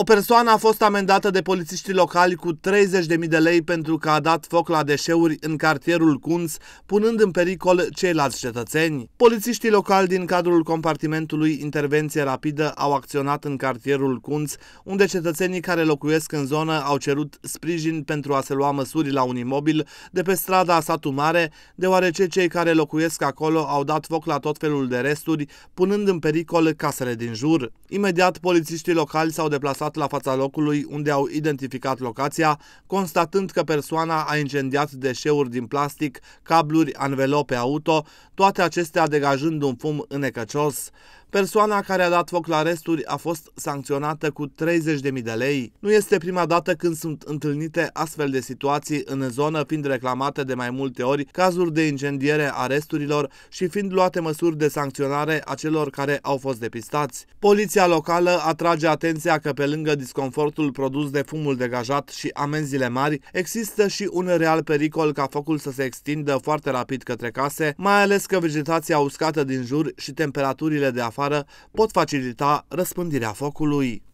O persoană a fost amendată de polițiștii locali cu 30.000 de lei pentru că a dat foc la deșeuri în cartierul Cunț, punând în pericol ceilalți cetățeni. Polițiștii locali din cadrul compartimentului Intervenție Rapidă au acționat în cartierul Cunț, unde cetățenii care locuiesc în zonă au cerut sprijin pentru a se lua măsuri la un imobil de pe strada Satu Mare, deoarece cei care locuiesc acolo au dat foc la tot felul de resturi, punând în pericol casele din jur. Imediat, polițiștii locali s-au deplasat deplasat la fața locului unde au identificat locația, constatând că persoana a incendiat deșeuri din plastic, cabluri, anvelope auto, toate acestea degajând un fum înecăcios. Persoana care a dat foc la resturi a fost sancționată cu 30.000 de lei. Nu este prima dată când sunt întâlnite astfel de situații în zonă, fiind reclamate de mai multe ori cazuri de incendiere a resturilor și fiind luate măsuri de sancționare a celor care au fost depistați. Poliția locală atrage atenția că pe lângă lângă disconfortul produs de fumul degajat și amenzile mari, există și un real pericol ca focul să se extindă foarte rapid către case, mai ales că vegetația uscată din jur și temperaturile de afară pot facilita răspândirea focului.